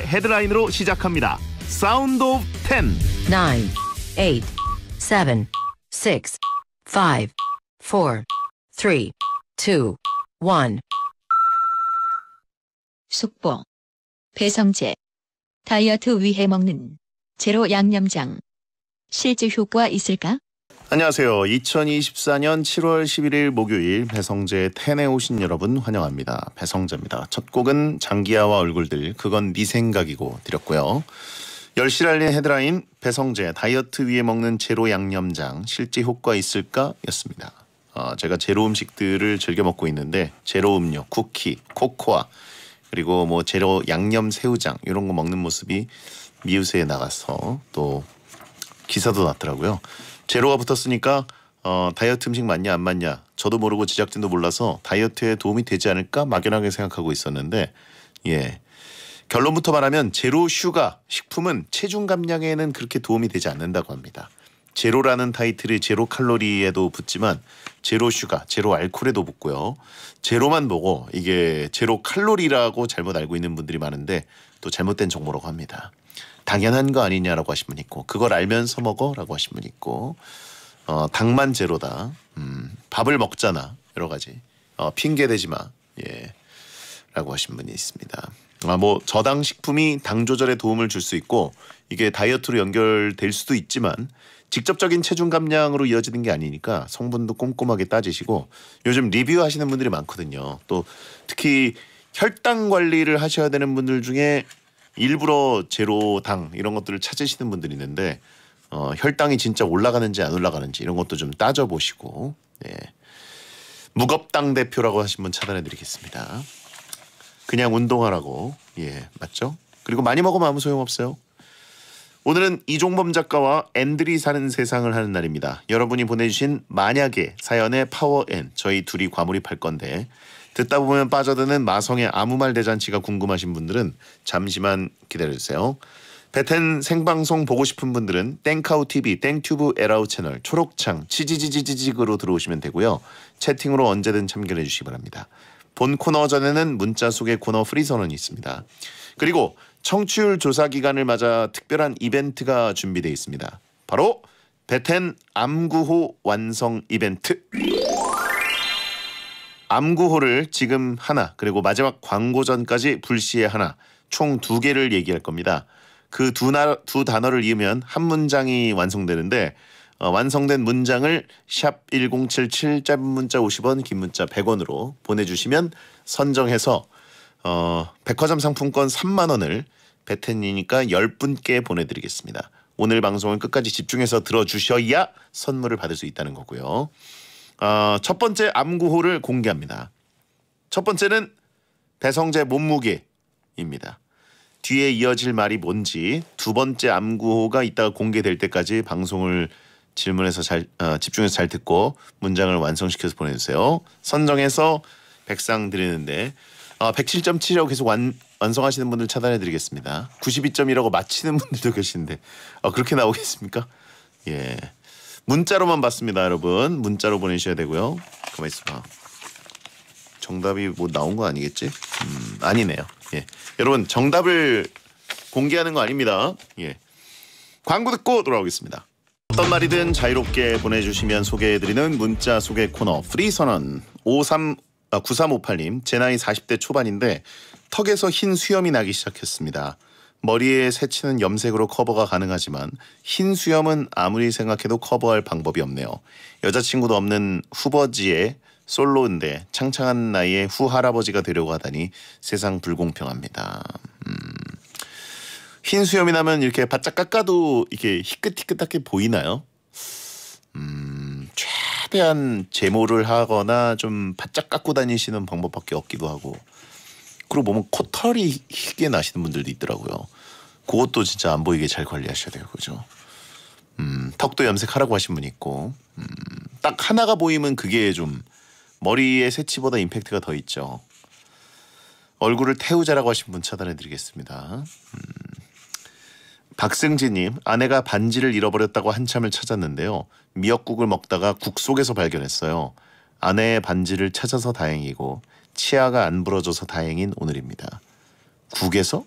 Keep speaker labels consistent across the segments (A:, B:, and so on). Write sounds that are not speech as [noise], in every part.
A: 헤드라인으로 시작합니다. 사운드 오브 10 9 8 7
B: 6 5 4 3 2 1 속보 배성재 다이어트 위해 먹는 제로 양념장 실제 효과 있을까?
A: 안녕하세요. 2024년 7월 11일 목요일 배성재 텐에 오신 여러분 환영합니다. 배성재입니다. 첫 곡은 장기하와 얼굴들 그건 네 생각이고 드렸고요. 열시 랄린 헤드라인 배성재 다이어트 위에 먹는 제로 양념장 실제 효과 있을까? 였습니다. 어, 제가 제로 음식들을 즐겨 먹고 있는데 제로 음료, 쿠키, 코코아 그리고 뭐 제로 양념 새우장 이런 거 먹는 모습이 미우새에 나가서 또 기사도 났더라고요. 제로가 붙었으니까 어, 다이어트 음식 맞냐 안 맞냐 저도 모르고 제작진도 몰라서 다이어트에 도움이 되지 않을까 막연하게 생각하고 있었는데 예 결론부터 말하면 제로 슈가 식품은 체중 감량에는 그렇게 도움이 되지 않는다고 합니다. 제로라는 타이틀이 제로 칼로리에도 붙지만 제로 슈가, 제로 알코올에도 붙고요. 제로만 보고 이게 제로 칼로리라고 잘못 알고 있는 분들이 많은데 또 잘못된 정보라고 합니다. 당연한 거 아니냐라고 하신 분 있고 그걸 알면서 먹어라고 하신 분 있고 어, 당만 제로다. 음, 밥을 먹잖아. 여러 가지 어, 핑계 대지 마. 예. 라고 하신 분이 있습니다. 아, 뭐 저당 식품이 당 조절에 도움을 줄 수 있고 이게 다이어트로 연결될 수도 있지만 직접적인 체중 감량으로 이어지는 게 아니니까 성분도 꼼꼼하게 따지시고 요즘 리뷰하시는 분들이 많거든요. 또 특히 혈당 관리를 하셔야 되는 분들 중에 일부러 제로당 이런 것들을 찾으시는 분들이 있는데 어, 혈당이 진짜 올라가는지 안 올라가는지 이런 것도 좀 따져보시고 예. 무겁당 대표라고 하신 분 차단해드리겠습니다. 그냥 운동하라고 예 맞죠? 그리고 많이 먹으면 아무 소용없어요. 오늘은 이종범 작가와 앤들이 사는 세상을 하는 날입니다. 여러분이 보내주신 만약에 사연의 파워앤 저희 둘이 과몰입할 건데 듣다 보면 빠져드는 마성의 아무 말 대잔치가 궁금하신 분들은 잠시만 기다려주세요. 베텐 생방송 보고 싶은 분들은 땡카우 TV, 땡튜브 에라우 채널 초록창 치지지지지직으로 들어오시면 되고요. 채팅으로 언제든 참견해 주시기 바랍니다. 본 코너 전에는 문자 속에 코너 프리 선언이 있습니다. 그리고 청취율 조사 기간을 맞아 특별한 이벤트가 준비되어 있습니다. 바로 베텐 암구호 완성 이벤트. 암구호를 지금 하나 그리고 마지막 광고 전까지 불시에 하나 총 두 개를 얘기할 겁니다. 그두두 단어를 이으면 한 문장이 완성되는데 어, 완성된 문장을 샵 1077 짧은 문자 50원 긴 문자 100원으로 보내주시면 선정해서 어, 백화점 상품권 3만 원을 베텐이니까 10분께 보내드리겠습니다. 오늘 방송은 끝까지 집중해서 들어주셔야 선물을 받을 수 있다는 거고요. 어, 첫 번째 암구호를 공개합니다. 첫 번째는 배성재 몸무게입니다. 뒤에 이어질 말이 뭔지 두 번째 암구호가 이따가 공개될 때까지 방송을 질문해서 잘 어, 집중해서 잘 듣고 문장을 완성시켜서 보내주세요. 선정해서 백상 드리는데 어, 107.7이라고 계속 완, 완성하시는 분들 차단해드리겠습니다. 92.1이라고 마치는 분들도 계신데 어, 그렇게 나오겠습니까? 예. 문자로만 받습니다, 여러분. 문자로 보내셔야 되고요. 가만 있어봐. 정답이 뭐 나온 거 아니겠지? 음, 아니네요. 예. 여러분 정답을 공개하는 거 아닙니다. 예. 광고 듣고 돌아오겠습니다. 어떤 말이든 자유롭게 보내주시면 소개해드리는 문자 소개 코너 프리 선언 53 아, 9358님 제 나이 40대 초반인데 턱에서 흰 수염이 나기 시작했습니다. 머리에 새치는 염색으로 커버가 가능하지만 흰 수염은 아무리 생각해도 커버할 방법이 없네요. 여자친구도 없는 후버지의 솔로인데 창창한 나이에 후 할아버지가 되려고 하다니 세상 불공평합니다. 음. 흰 수염이 나면 이렇게 바짝 깎아도 이렇게 희끗희끗하게 보이나요? 음, 최대한 제모를 하거나 좀 바짝 깎고 다니시는 방법밖에 없기도 하고 그리고 보면 코털이 희게 나시는 분들도 있더라고요. 그것도 진짜 안 보이게 잘 관리하셔야 돼요. 그죠? 음, 턱도 염색하라고 하신 분 있고 음, 딱 하나가 보이면 그게 좀머리에 새치보다 임팩트가 더 있죠. 얼굴을 태우자라고 하신 분 차단해드리겠습니다. 음. 박승진님 아내가 반지를 잃어버렸다고 한참을 찾았는데요. 미역국을 먹다가 국 속에서 발견했어요. 아내의 반지를 찾아서 다행이고 치아가 안 부러져서 다행인 오늘입니다. 국에서?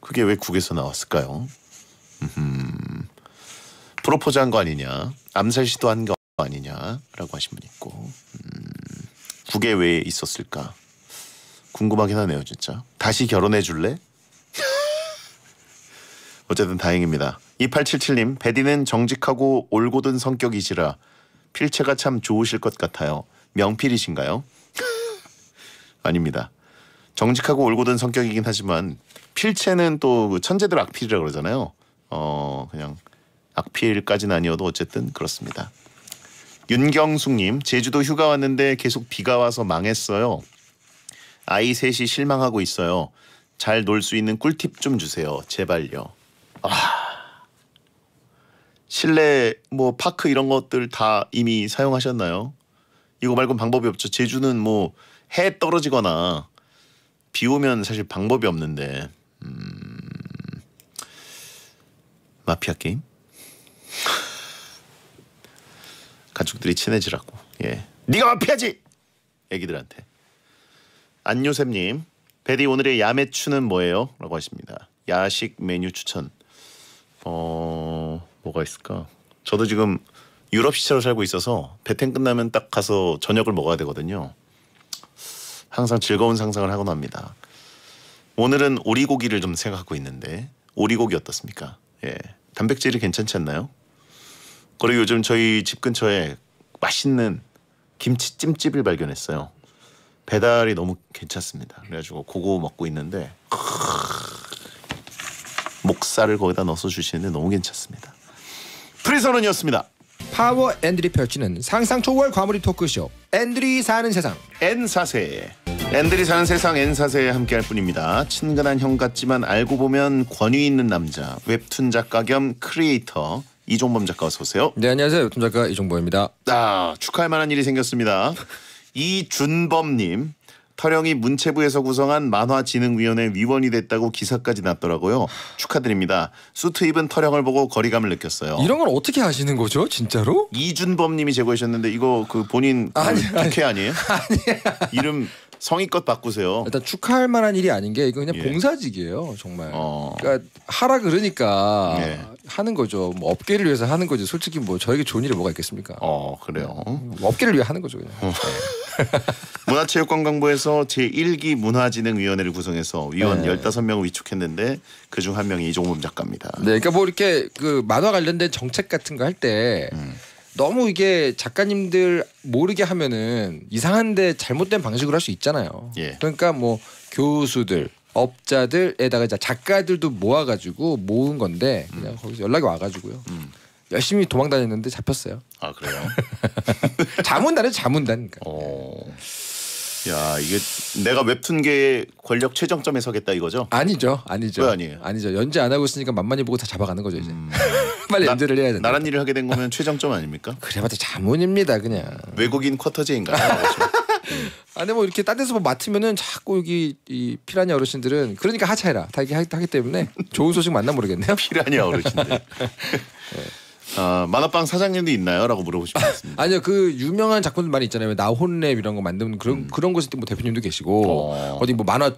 A: 그게 왜 국에서 나왔을까요? 음, 프로포즈한 거 아니냐, 암살 시도한 거 아니냐라고 하신 분 있고 음, 국에 왜 있었을까? 궁금하긴 하네요, 진짜. 다시 결혼해 줄래? [laughs] 어쨌든 다행입니다. 2877님, 베디는 정직하고 올곧은 성격이시라 필체가 참 좋으실 것 같아요. 명필이신가요? [laughs] 아닙니다. 정직하고 올곧은 성격이긴 하지만 필체는 또 그 천재들 악필이라 그러잖아요. 어 그냥 악필까지는 아니어도 어쨌든 그렇습니다. 윤경숙님 제주도 휴가 왔는데 계속 비가 와서 망했어요. 아이 셋이 실망하고 있어요. 잘 놀 수 있는 꿀팁 좀 주세요. 제발요. 아. 실내 뭐 파크 이런 것들 다 이미 사용하셨나요? 이거 말고 방법이 없죠. 제주는 뭐 해 떨어지거나 비 오면 사실 방법이 없는데 음... 마피아 게임 [laughs] 가족들이 친해지라고 예 네가 마피아지 애기들한테 안요셉님 베디 오늘의 야매추는 뭐예요? 라고 하십니다 야식 메뉴 추천 어... 뭐가 있을까? 저도 지금 유럽 시차로 살고 있어서 배탱 끝나면 딱 가서 저녁을 먹어야 되거든요. 항상 즐거운 상상을 하곤 합니다. 오늘은 오리고기를 좀 생각하고 있는데 오리고기 어떻습니까? 예, 단백질이 괜찮지 않나요? 그리고 요즘 저희 집 근처에 맛있는 김치찜집을 발견했어요. 배달이 너무 괜찮습니다. 그래가지고 고거 먹고 있는데 목살을 거기다 넣어서 주시는데 너무 괜찮습니다.
B: 프리선언이었습니다. 파워 앤드리 펼치는 상상 초월 과몰이 토크쇼 앤드리 사는 세상
A: N사세 앤드리 사는 세상 N사세에 함께할 뿐입니다. 친근한 형 같지만 알고 보면 권위 있는 남자 웹툰 작가 겸 크리에이터 이종범 작가 어서 오세요. 네 안녕하세요 웹툰 작가 이종범입니다 아, 축하할 만한 일이 생겼습니다. 이준범님 터령이 문체부에서 구성한 만화진흥위원회 위원이 됐다고 기사까지 났더라고요. 축하드립니다. 수트 입은 터령을 보고 거리감을 느꼈어요.
B: 이런 걸 어떻게 하시는 거죠,
A: 진짜로? 이준범님이 제보하셨는데 이거 그 본인 그 아니, 특혜 아니, 에요 [laughs] 아니야.
B: 이름 성의껏 바꾸세요. 일단 축하할 만한 일이 아닌 게 이거 그냥 예. 봉사직이에요, 정말. 어. 그러니까 하라 그러니까 예. 하는 거죠. 뭐 업계를 위해서 하는 거지. 솔직히 뭐 저에게 좋은 일이 뭐가 있겠습니까? 어, 그래요. 뭐 업계를 위해 하는 거죠, 그냥. 어. [laughs]
A: 문화체육관광부에서 제1기 문화진흥위원회를 구성해서 위원 네. 15명을 위촉했는데 그중 한 명이 이종범 작가입니다. 네,
B: 그러니까 뭐 이렇게 그 만화 관련된 정책 같은 거 할때 음. 너무 이게 작가님들 모르게 하면은 이상한데 잘못된 방식으로 할 수 있잖아요. 예. 그러니까 뭐 교수들, 업자들에다가 이제 작가들도 모아가지고 모은 건데 그냥 음. 거기서 연락이 와가지고요. 음. 열심히 도망 다녔는데 잡혔어요. 아 그래요? 자문단에 자문단. 그러니까.
A: 야 이게 내가 웹툰계의 권력 최정점에 서겠다 이거죠? 아니죠, 아니죠. 왜 아니에요? 아니죠. 연재 안 하고 있으니까 만만히 보고 다 잡아가는 거죠 이제. 음... [laughs] 빨리 나, 연재를 해야 된다. 나란 일을 하게 된 거면
B: 최정점 아닙니까? [laughs] 그래봤자 자문입니다 그냥.
A: 외국인 쿼터제인가요? [laughs]
B: 아니 뭐 이렇게 딴 데서 뭐 맡으면은 자꾸 여기 이 피라냐 어르신들은 그러니까 하차해라 다기 하기 때문에 좋은 소식 만나 모르겠네요. 피라냐 어르신들. 네. 어, 만화방 사장님도 있나요?라고 물어보시면 [laughs] 습니 아니요 그 유명한 작품들 많이 있잖아요. 나혼랩 이런 거 만드는 그런 음. 그런 곳에 뭐 대표님도 계시고 어. 어디 뭐 만화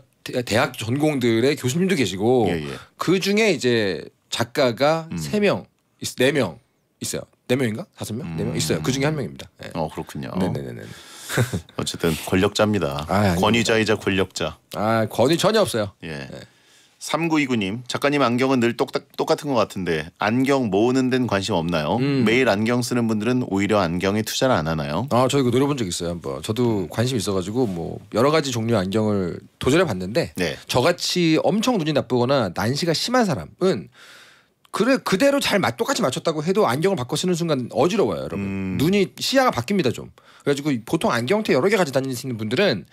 B: 대학 전공들의 교수님도 계시고 예, 예. 그 중에 이제 작가가 음. 세명네명 네 있어요. 네 명인가 다섯 명? 네명 있어요. 그 중에 한 명입니다.
A: 네. 어 그렇군요. 네네네네. [laughs] 어쨌든 권력자입니다. 아, 권위자이자 권력자.
B: 아 권위 전혀 없어요. 예. 네. 3929님
A: 작가님 안경은 늘 똑딱, 똑같은 것 같은데 안경 모으는 데는 관심 없나요? 음. 매일 안경 쓰는 분들은 오히려 안경에 투자를 안 하나요?
B: 아저 이거 노려본 적 있어요 한번 저도 관심 있어가지고 뭐 여러 가지 종류 의 안경을 도전해 봤는데 네. 저같이 엄청 눈이 나쁘거나 난시가 심한 사람은 그래 그대로 잘 맞, 똑같이 맞췄다고 해도 안경을 바꿔 쓰는 순간 어지러워요 여러분 음. 눈이 시야가 바뀝니다 좀 그래가지고 보통 안경테 여러 개 가지고 다니시는 분들은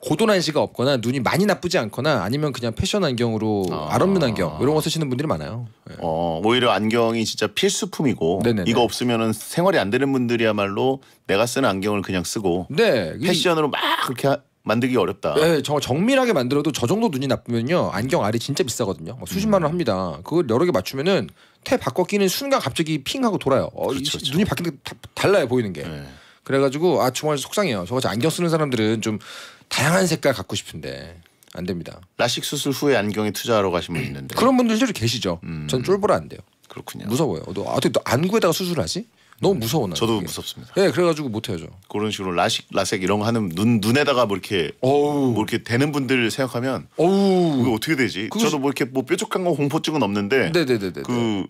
B: 고도난시가 없거나 눈이 많이 나쁘지 않거나 아니면 그냥 패션 안경으로 아. 알없는 안경 이런 거 쓰시는 분들이 많아요.
A: 네. 어, 오히려 안경이 진짜 필수품이고 네네네. 이거 없으면은 생활이 안 되는 분들이야말로 내가 쓰는 안경을 그냥 쓰고 네. 패션으로 막 그렇게
B: 하, 만들기 어렵다. 네, 저 정밀하게 만들어도 저 정도 눈이 나쁘면요 안경 알이 진짜 비싸거든요. 뭐 수십만 원 음. 합니다. 그걸 여러 개 맞추면은 태 바꿔 끼는 순간 갑자기 핑 하고 돌아요. 어, 그렇죠, 그렇죠. 눈이 바뀌는 달라요 보이는 게. 네. 그래가지고 아 정말 속상해요. 저같이 안경 쓰는 사람들은 좀 다양한 색깔 갖고 싶은데 안 됩니다. 라식 수술 후에 안경에 투자하러 가신 분 있는데 그런 분들 실제로 계시죠. 음. 전 쫄보라 안 돼요. 그렇군요. 무서워요. 너 어떻게 또 안구에다가 수술하지? 너무 음. 무서워 나. 저도 그게. 무섭습니다. 예, 네, 그래가지고 못 해요 저. 그런 식으로 라식 라섹 이런 거 하는 눈 눈에다가
A: 뭐 이렇게 어우. 뭐 이렇게 되는 분들 생각하면 어우 이거 어떻게 되지? 그 저도 뭐 이렇게 뭐 뾰족한 거 공포증은 없는데 네네네네 그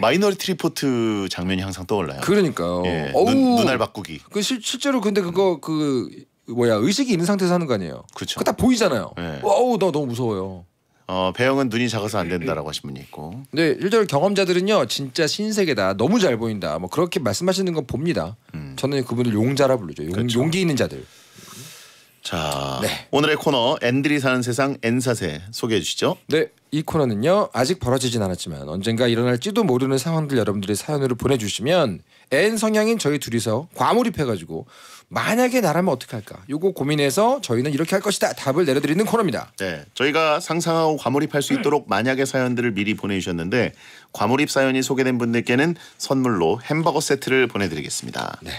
A: 마이너리티 리포트 장면이 항상 떠올라요.
B: 그러니까 예, 어우. 눈, 눈알 바꾸기. 그 실, 실제로 근데 그거 그 뭐야 의식이 있는 상태에서 하는 거 아니에요. 그렇죠. 그딱 보이잖아요. 네. 와우 나 너무 무서워요. 어, 배영은 눈이 작아서 안 된다라고 하신 분이 있고. 근데 실제 경험자들은요 진짜 신세계다 너무 잘 보인다 뭐 그렇게 말씀하시는 건 봅니다. 음. 저는 그분을 용자라 부르죠. 용, 그렇죠. 용기 있는 자들. 자 네. 오늘의 코너 앤들이 사는 세상 N사세 소개해 주시죠. 네. 이 코너는요 아직 벌어지진 않았지만 언젠가 일어날지도 모르는 상황들 여러분들의 사연으로 보내주시면 N 성향인 저희 둘이서 과몰입해가지고 만약에 나라면 어떻게 할까? 요거 고민해서 저희는 이렇게 할 것이다. 답을 내려드리는 코너입니다. 네, 저희가 상상하고 과몰입할 수 있도록 만약의
A: 사연들을 미리 보내주셨는데 과몰입 사연이 소개된 분들께는 선물로 햄버거 세트를
B: 보내드리겠습니다. 네.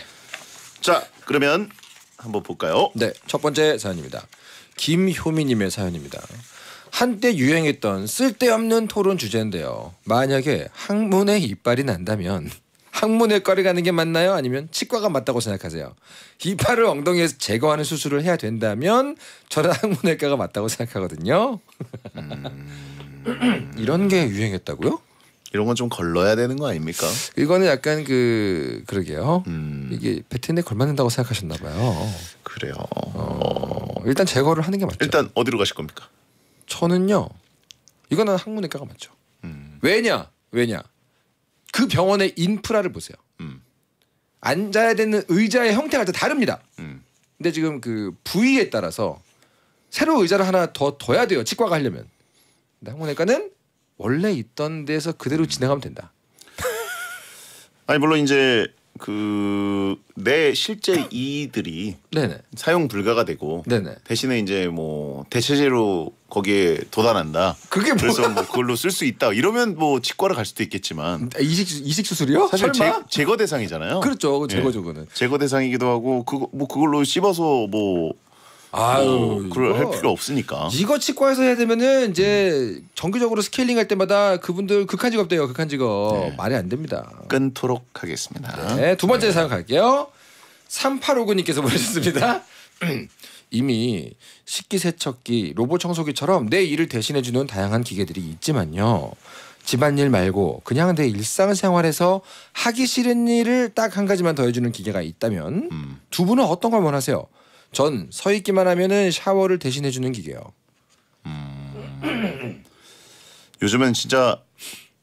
B: 자, 그러면 한번 볼까요? 네, 첫 번째 사연입니다. 김효미님의 사연입니다. 한때 유행했던 쓸데없는 토론 주제인데요. 만약에 항문에 이빨이 난다면 항문외과를 가는 게 맞나요? 아니면 치과가 맞다고 생각하세요? 이파를 엉덩이에서 제거하는 수술을 해야 된다면 저는 항문외과가 맞다고 생각하거든요. 음... [clears throat] 이런 게 유행했다고요? 이런 건 좀 걸러야 되는 거 아닙니까? 이거는 약간 그 그러게요. 음... 이게 베트에 걸맞는다고 생각하셨나 봐요. 그래요. 어... 일단 제거를 하는 게 맞죠. 일단 어디로 가실 겁니까? 저는요. 이거는 항문외과가 맞죠. 음... 왜냐? 왜냐? 그 병원의 인프라를 보세요. 음. 앉아야 되는 의자의 형태가 다릅니다. 음. 근데 지금 그 부위에 따라서 새로 의자를 하나 더 둬야 돼요. 치과가 하려면. 근데 항문외과는 원래 있던 데서 그대로 진행하면 된다. [laughs] 아니 물론 이제
A: 그 내 실제 이들이 사용 불가가 되고 네네. 대신에 이제 뭐 대체제로 거기에 도달한다. 그게 그래서 뭐 그걸로 쓸 수 있다. 이러면 뭐 치과를 갈 수도 있겠지만
B: 아, 이식 이식 수술이요? 사실 제,
A: 제, 거 대상이잖아요. 그렇죠. 예. 제거죠, 그는. 제거 대상이기도 하고 그거 뭐 그걸로 씹어서 뭐 아유, 뭐 그럴 이거, 할 필요 없으니까. 이거
B: 치과에서 해야 되면은 이제 음. 정기적으로 스케일링 할 때마다 그분들 극한 직업 돼요. 극한 직업 네. 말이 안 됩니다. 끊도록 하겠습니다. 네, 두 번째 네. 사연 갈게요. 3859님께서 보내셨습니다. [clears throat] 이미 식기세척기, 로봇 청소기처럼 내 일을 대신해주는 다양한 기계들이 있지만요. 집안일 말고 그냥 내 일상생활에서 하기 싫은 일을 딱 한 가지만 더해주는 기계가 있다면 음. 두 분은 어떤 걸 원하세요? 전 서 있기만 하면은 샤워를 대신해주는 기계요.
A: 음. 요즘은 진짜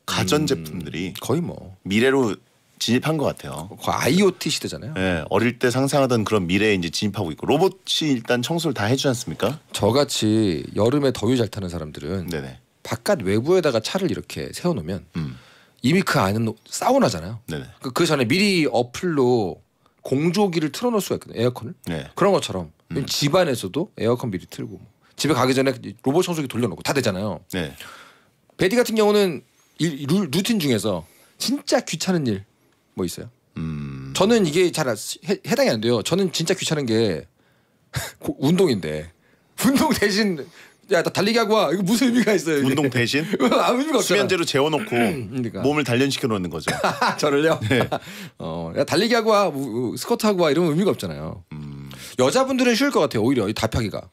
A: 가전 제품들이 음. 거의 뭐 미래로 진입한 것 같아요. 그 IoT 시대잖아요. 네, 어릴 때 상상하던 그런 미래에 이제 진입하고 있고 로봇이 일단 청소를
B: 다 해주지 않습니까? 저같이 여름에 더위 잘 타는 사람들은 네네. 바깥 외부에다가 차를 이렇게 세워놓으면 음. 이미 그 안은 사우나잖아요. 그, 그, 전에 미리 어플로 공조기를 틀어놓을 수가 있거든요. 에어컨을. 네. 그런 것처럼 음. 집 안에서도 에어컨 미리 틀고 뭐. 집에 가기 전에 그 로봇 청소기 돌려놓고 다 되잖아요. 네. 베디 같은 경우는 루틴 중에서 진짜 귀찮은 일뭐 있어요? 음. 저는 이게 잘 아, 해, 당이안 돼요. 저는 진짜 귀찮은 게 [laughs] 운동인데 [laughs] 운동 대신 야, 나 달리기 하고 와. 이거 무슨 의미가 있어요? 이게. 운동 대신? [laughs] 아무 의미가 없잖아. 수면제로 재워놓고 그러니까.
A: 몸을 단련시켜
B: 놓는 거죠. 저를요? 네. 어, 야, 달리기 하고 와, 스쿼트 하고 와이런 의미가 없잖아요. 음. 여자분들은 쉬울 것 같아요. 오히려 이 답하기가.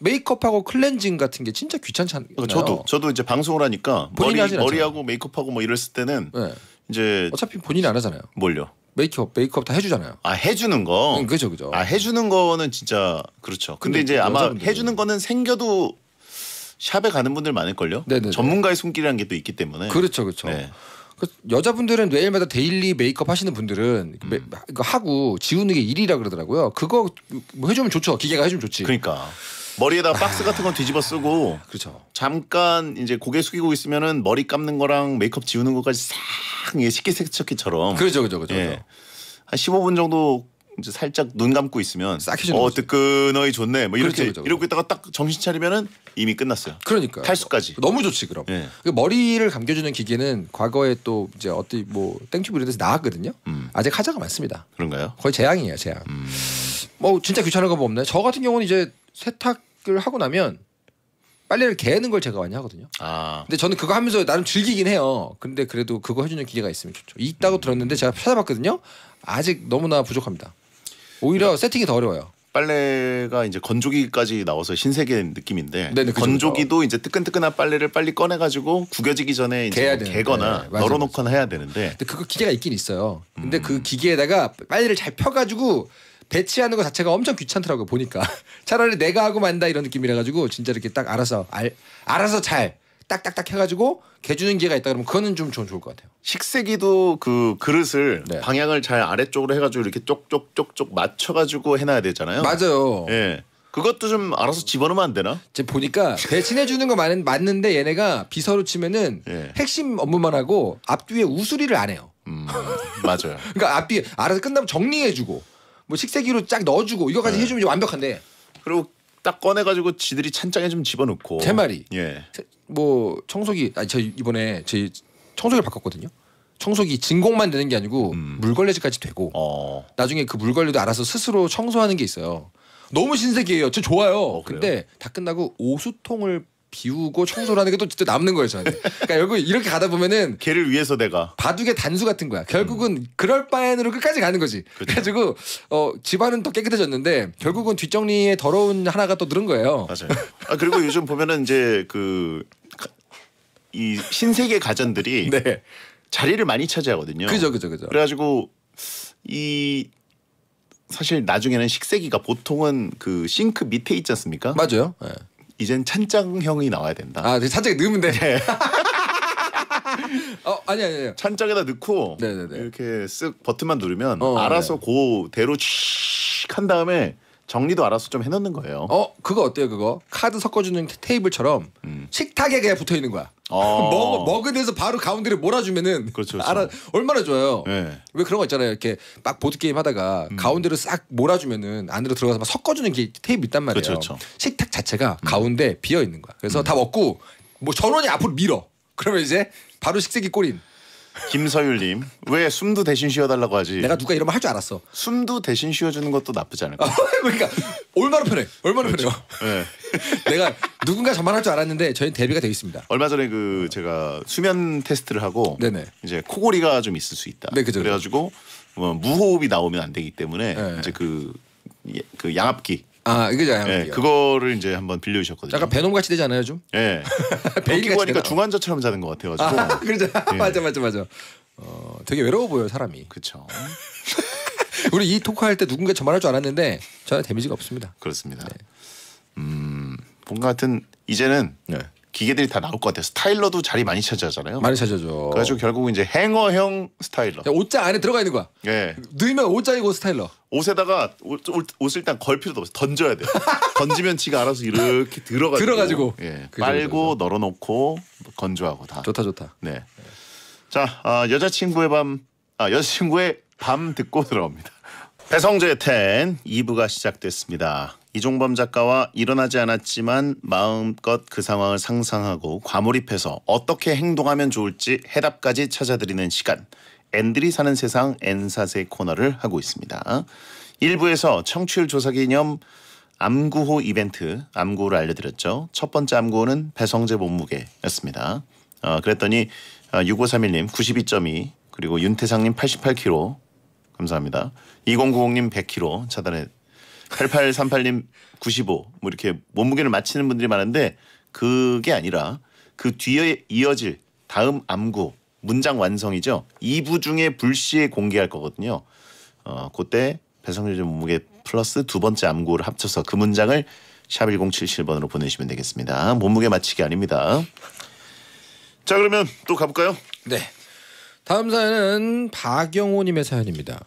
B: 메이크업하고 클렌징 같은 게 진짜 귀찮잖아요. 저도 저도 이제 방송을
A: 하니까 머리 머리하고
B: 메이크업하고 뭐 이랬을 때는 네.
A: 이제 어차피 본인이 안 하잖아요. 뭘요? 메이크업 메이크업 다 해주잖아요. 아 해주는 거. 응, 그죠 그죠. 아 해주는 거는 진짜 그렇죠. 근데, 근데 이제 아마 해주는 거는 생겨도 샵에 가는 분들 많을걸요. 네네. 네, 네. 전문가의
B: 손길이란게 또 있기 때문에. 그렇죠 그렇죠. 네. 그 여자분들은 매일마다 데일리 메이크업 하시는 분들은 음. 메, 하고 지우는 게 일이라 그러더라고요. 그거 뭐 해주면 좋죠. 기계가 해주면 좋지. 그러니까. 머리에다 박스 같은 건 뒤집어 쓰고 그렇죠. 잠깐 이제 고개
A: 숙이고 있으면은 머리 감는 거랑 메이크업 지우는 것까지 싹 예, 식기세척기처럼 그렇죠, 그렇죠, 그렇죠. 예. 그렇죠. 한 15분 정도 이제 살짝 눈 감고 있으면 싹 해주는 어 거지. 뜨끈하게
B: 좋네. 뭐 이렇게 그렇죠, 그렇죠, 이러고 그렇죠. 있다가 딱 정신 차리면은 이미 끝났어요. 그러니까 탈수까지. 너무 좋지 그럼. 예. 그 머리를 감겨주는 기계는 과거에 또 이제 어떤 뭐 땡큐브 이런 데서 나왔거든요. 음. 아직 하자가 많습니다. 그런가요? 거의 재앙이에요 재앙. 음. 뭐 진짜 귀찮은 거 뭐 없나요? 저 같은 경우는 이제 세탁 세탁을 하고 나면 빨래를 개는 걸 제가 많이 하거든요. 아. 근데 저는 그거 하면서 나름 즐기긴 해요. 근데 그래도 그거 해주는 기계가 있으면 좋죠. 있다고 음. 들었는데 제가 찾아봤거든요. 아직 너무나 부족합니다. 오히려 네. 세팅이 더 어려워요.
A: 빨래가 이제 건조기까지 나와서 신세계 느낌인데 네네, 네, 건조기도 이제 뜨끈뜨끈한 빨래를 빨리 꺼내가지고 구겨지기 전에 이제 뭐 개거나 네,
B: 널어놓거나 해야 되는데 근데 그거 기계가 있긴 있어요. 근데 그 음. 그 기계에다가 빨래를 잘 펴가지고 배치하는 것 자체가 엄청 귀찮더라고요 보니까 [laughs] 차라리 내가 하고 만다 이런 느낌이라 가지고 진짜 이렇게 딱 알아서 알, 알아서 잘 딱딱딱 해가지고 개주는 기회가 있다 그러면 그거는 좀 좋은 좋을 것 같아요.
A: 식세기도 그 그릇을 네. 방향을 잘 아래쪽으로 해가지고 이렇게 쪽쪽쪽쪽 맞춰가지고 해놔야 되잖아요.
B: 맞아요. 예. 그것도 좀 알아서 집어넣으면 안 되나? 이제 보니까 대신해 주는 거 맞는, 맞는데 얘네가 비서로 치면은 예. 핵심 업무만 하고 앞뒤에 우수리를 안 해요. 음, 맞아요. [laughs] 그러니까 앞뒤 알아서 끝나면 정리해 주고 뭐 식세기로 쫙 넣어주고 이거까지 네. 해주면 완벽한데. 그리고 딱 꺼내가지고 지들이 찬장에 좀 집어넣고. 제 말이. 예. 뭐 청소기 아니 저 이번에 제 청소기를 바꿨거든요. 청소기 진공만 되는 게 아니고 음. 물걸레질까지 되고 어. 나중에 그 물걸레도 알아서 스스로 청소하는 게 있어요. 너무 신세계예요. 저 좋아요. 어, 요 근데 다 끝나고 오수통을 비우고 청소를 하는 게 또 진짜 남는 거예요 저는 그러니까 결국 이렇게 가다 보면은 걔를 위해서 내가 바둑의 단수 같은 거야. 결국은 음. 그럴 바에는 으로 끝까지 가는 거지. 그쵸. 그래가지고 어, 집안은 더 깨끗해졌는데 결국은 뒷정리에 더러운 하나가 또 늘은 거예요. 맞아요.
A: 아, 그리고 요즘 보면은 이제 그 이 신세계 가전들이 [laughs] 네. 자리를 많이 차지하거든요. 그죠, 그죠, 그죠. 그래가지고 이 사실 나중에는 식세기가 보통은 그 싱크 밑에 있지 않습니까? 맞아요. 네. 이젠 찬장형이 나와야 된다. 아, 네, 찬장에 넣으면 돼. 네. [laughs] 어, 아니 아니 찬장에다 넣고 네네네. 이렇게 쓱 버튼만 누르면 어, 알아서 그대로 네. 칙한 다음에 정리도 알아서 좀 해놓는
B: 거예요. 어, 그거 어때요? 그거 카드 섞어주는 테이블처럼 음. 식탁에 그냥 붙어 있는 거야. 어. [laughs] 먹 먹은 데서 바로 가운데를 몰아주면은 그렇죠, 그렇죠. 알아 얼마나 좋아요. 네. 왜 그런 거 있잖아요. 이렇게 막 보드 게임 하다가 음. 가운데로 싹 몰아주면은 안으로 들어가서 막 섞어주는 게 테이프 있단 말이에요. 그렇죠, 그렇죠. 식 자체가 음. 가운데 비어 있는 거야. 그래서 음. 다 먹고 뭐 전원이 앞으로 밀어. 그러면 이제 바로 식세기 꼬린. 김서율님 왜 숨도 대신 쉬어달라고 하지? 내가
A: 누가 이런 말할줄 알았어. 숨도 대신 쉬어주는 것도 나쁘지 않을
B: 것 [laughs] 그러니까 얼마나 편해. 얼마나 편해요. 그렇죠. 네. [laughs] 내가 누군가 전말할 줄 알았는데 저희 대비가 되어 있습니다. 얼마 전에 그
A: 제가 수면 테스트를 하고 네네. 이제 코골이가 좀 있을 수 있다. 네, 그래가지고뭐 무호흡이 나오면 안 되기 때문에 네. 이제 그, 예, 그 양압기 아 이게 자 예, 그거를 이제 한번 빌려주셨거든요. 약간 베놈 같이 되잖아요 좀. 예. 베일 [laughs] 뭐 같니까 중환자처럼
B: 자는 것 같아가지고. 아, [laughs] 그러죠. 예. [laughs] 맞아 맞아 맞아. 어 되게 외로워 보여 사람이. 그렇죠. 우리 이 토크할 때 누군가 전말할 줄 알았는데 저는 데미지가 없습니다. 그렇습니다. 네. 음 뭔가 같은 이제는 네. 기계들이 다 나올 것 같아요. 스타일러도
A: 자리 많이 차지하잖아요. 많이 차지하죠. 그래서 결국 은 이제 행어형 스타일러. 옷장 안에 들어가 있는 거야. 예. 누이면 옷장이고 스타일러. 옷에다가 옷, 옷, 을 일단 걸 필요도 없어. 던져야 돼. 던지면 지가 알아서 이렇게 들어가. 들어가지고. 예. 그 빨고 널어놓고 건조하고 다. 좋다 좋다. 네. 자 아, 여자친구의 밤, 아 여자친구의 밤 듣고 들어옵니다. [laughs] 배성재의 텐 2부가 시작됐습니다. 이종범 작가와 일어나지 않았지만 마음껏 그 상황을 상상하고 과몰입해서 어떻게 행동하면 좋을지 해답까지 찾아드리는 시간 앤들이 사는 세상 N사세 코너를 하고 있습니다. 1부에서 청취율 조사 기념 암구호 이벤트 암구호를 알려드렸죠. 첫 번째 암구호는 배성재 몸무게였습니다. 어, 그랬더니 6531님 어, 92.2 그리고 윤태상님 88kg 감사합니다. 2090님 100kg 차단해 8838님 95뭐 이렇게 몸무게를 맞히는 분들이 많은데 그게 아니라 그 뒤에 이어질 다음 암구 문장 완성이죠. 2부 중에 불시에 공개할 거거든요. 어, 그때 배성재 몸무게 플러스 두 번째 암구를 합쳐서 그 문장을 샵 1077번으로 보내시면 되겠습니다. 몸무게 맞히기 아닙니다.
B: 자 그러면 또 가볼까요? 네. 다음 사연은 박영호님의 사연입니다.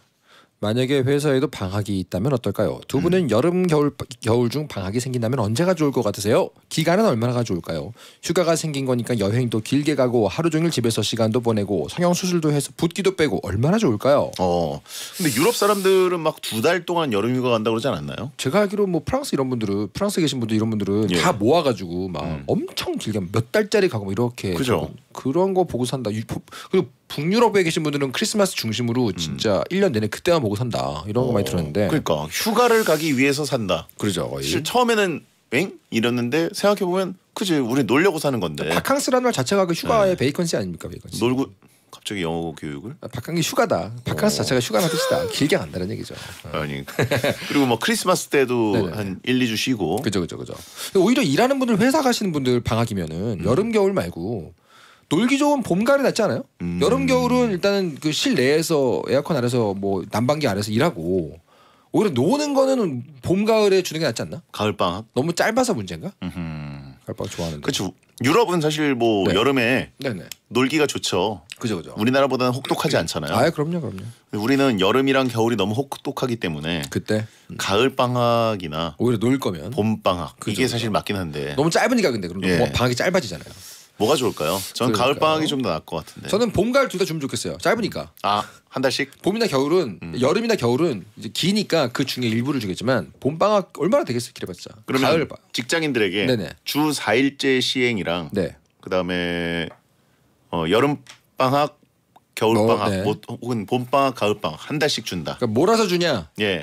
B: 만약에 회사에도 방학이 있다면 어떨까요? 두 분은 음. 여름 겨울 겨울 중 방학이 생긴다면 언제가 좋을 것 같으세요? 기간은 얼마나가 좋을까요? 휴가가 생긴 거니까 여행도 길게 가고 하루 종일 집에서 시간도 보내고 성형 수술도 해서 붓기도 빼고 얼마나 좋을까요? 어. 근데
A: 유럽 사람들은 막 두 달 동안 여름 휴가 간다 그러지
B: 않았나요? 제가 알기로 뭐 프랑스 이런 분들은 프랑스 계신 분들 이런 분들은 예. 다 모아 가지고 막 음. 엄청 길게 몇 달짜리 가고 뭐 이렇게 그죠. 그런 거 보고 산다. 그리고 북유럽에 계신 분들은 크리스마스 중심으로 음. 진짜 1년 내내 그때만 보고 산다 이런 어, 거 많이 어, 들었는데 그러니까 휴가를 가기 위해서 산다 그러죠 거의. 사실
A: 처음에는 엥? 이랬는데 생각해보면 그지 우리 놀려고 사는 건데 그러니까
B: 바캉스라는 말 자체가 그 휴가의 네. 베이컨시 아닙니까 베이컨시
A: 놀고 갑자기 영어 교육을? 아, 바캉스
B: 휴가다. 바캉스 오. 어. 자체가 휴가나 뜻이다. 길게 간다는 얘기죠.
A: [laughs] 아니 그리고 뭐 크리스마스 때도 [laughs] 네네. 한 1, 2주
B: 쉬고. 그죠 그죠 그죠. 오히려 일하는 분들 회사 가시는 분들 방학이면은 음. 여름 겨울 말고 놀기 좋은 봄가을이 낫지 않아요? 음. 여름 겨울은 일단은 그 실내에서 에어컨 아래서 뭐 난방기 아래서 일하고 오히려 노는 거는 봄 가을에 주는 게 낫지 않나? 가을 방학 너무 짧아서 문제인가? 가을 방학 좋아하는데. 그렇죠. 유럽은 사실 뭐
A: 네. 여름에 네네. 놀기가 좋죠. 그죠 그죠. 우리나라보다는 혹독하지 않잖아요. 아 그럼요 그럼요. 우리는 여름이랑 겨울이 너무 혹독하기 때문에 그때 음. 가을 방학이나 오히려 놀 거면 봄 방학 그죠, 이게 사실 맞긴 한데 너무 짧으니까 근데 그럼 예. 뭐
B: 방학이 짧아지잖아요. 뭐가 좋을까요? 전 가을 방학이 좀 더 나을 것 같은데. 저는 봄 가을 둘 다 주면 좋겠어요. 짧으니까. 아한 달씩? 봄이나 겨울은 음. 여름이나 겨울은 이제 기니까 그 중에 일부를 주겠지만 봄 방학 얼마나 되겠어요? 길어봤자. 그러면 가을
A: 방. 직장인들에게 네네. 주 4일제 시행이랑 네. 그다음에 어, 여름 방학 겨울 어, 방학 어, 네. 뭐 혹은 봄 방학 가을 방학 한
B: 달씩 준다. 그러니까 몰아서 주냐? 예.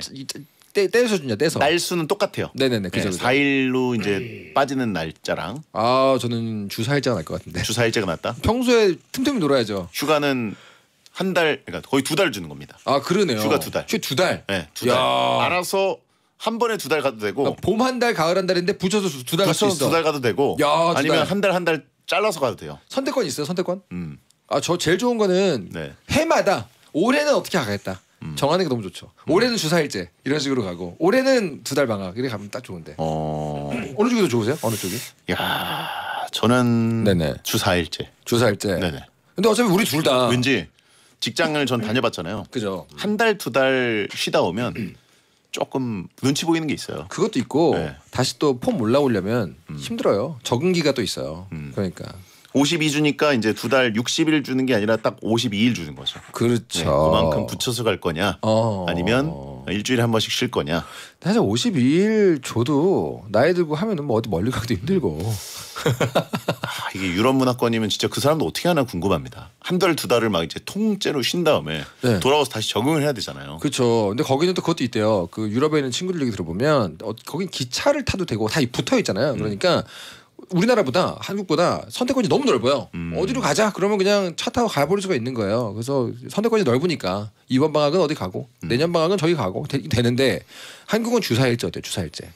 B: 떼, 떼서 주냐 떼서. 날수는 똑같아요. 네네네. 그죠. 네,
A: 4일로 이제 음. 빠지는 날짜랑.
B: 아 저는 주 4일째가 날 것 같은데.
A: 주 4일째가 낫다? 평소에 틈틈이 놀아야죠. 휴가는 한 달, 그러니까 거의 두 달 주는 겁니다. 아 그러네요. 휴가 두 달. 최두 달. 네, 두 달. 알아서 한 번에 두 달 가도 되고. 그러니까 봄한 달,
B: 가을 한 달인데 붙여서 두달 두달 가도 되고. 야, 아니면 한
A: 달 한 달 잘라서 가도 돼요.
B: 선택권 있어요, 선택권? 음. 아저 제일 좋은 거는 네. 해마다 올해는 어떻게 가겠다. 음. 정하는 게 너무 좋죠. 올해는 주사일제 이런 식으로 가고 올해는 두 달 방학 이렇게 가면 딱 좋은데.
A: 어.
B: 어느 쪽이 더 좋으세요? 어느 쪽이?
A: 야, 저는 네네. 주사일제. 주사일제. 네네. 근데 어차피 우리 둘 다. 왠지 직장을 전 다녀봤잖아요. 그죠. 한
B: 달 두달 달 쉬다 오면 조금 눈치 보이는 게 있어요. 그것도 있고 네. 다시 또 폼 올라오려면 음. 힘들어요. 적응기가 또 있어요. 음. 그러니까 52주니까
A: 이제 두 달 60일 주는 게 아니라 딱 52일 주는 거죠.
B: 그렇죠. 네, 그만큼
A: 붙여서 갈 거냐 어. 아니면 일주일에 한 번씩 쉴 거냐.
B: 사실 52일 줘도 나이 들고 하면은 뭐 어디 멀리 가기도 힘들고. [laughs]
A: 아, 이게 유럽 문화권이면 진짜
B: 그 사람도 어떻게 하나 궁금합니다. 한 달 두 달을 막 이제 통째로 쉰 다음에 네. 돌아와서 다시 적응을 해야 되잖아요. 그렇죠. 근데 거기는 또 그것도 있대요. 그 유럽에 있는 친구들 얘기 들어보면 어, 거긴 기차를 타도 되고 다 붙어 있잖아요. 그러니까 음. 우리나라보다 한국보다 선택권이 너무 넓어요. 음. 어디로 가자 그러면 그냥 차 타고 가버릴 수가 있는 거예요. 그래서 선택권이 넓으니까 이번 방학은 어디 가고 음. 내년 방학은 저기 가고 되, 는데 한국은 주사일제 어때요? 주사일제